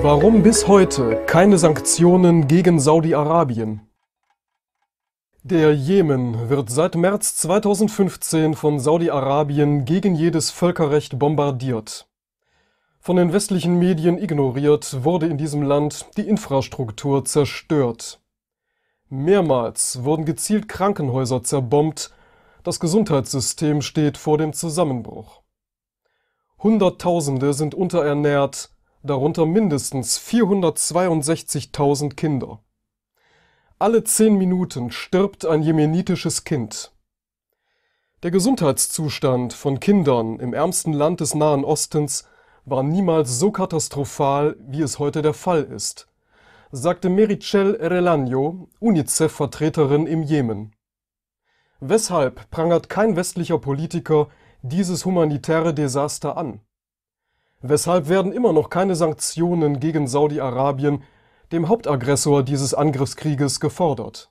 Warum bis heute keine Sanktionen gegen Saudi-Arabien? Der Jemen wird seit März 2015 von Saudi-Arabien gegen jedes Völkerrecht bombardiert. Von den westlichen Medien ignoriert wurde in diesem Land die Infrastruktur zerstört. Mehrmals wurden gezielt Krankenhäuser zerbombt, das Gesundheitssystem steht vor dem Zusammenbruch. Hunderttausende sind unterernährt, darunter mindestens 462.000 Kinder. Alle zehn Minuten stirbt ein jemenitisches Kind. Der Gesundheitszustand von Kindern im ärmsten Land des Nahen Ostens war niemals so katastrophal, wie es heute der Fall ist, sagte Merichel Erelano, UNICEF-Vertreterin im Jemen. Weshalb prangert kein westlicher Politiker dieses humanitäre Desaster an Weshalb werden immer noch keine Sanktionen gegen Saudi-Arabien, dem Hauptaggressor dieses Angriffskrieges, gefordert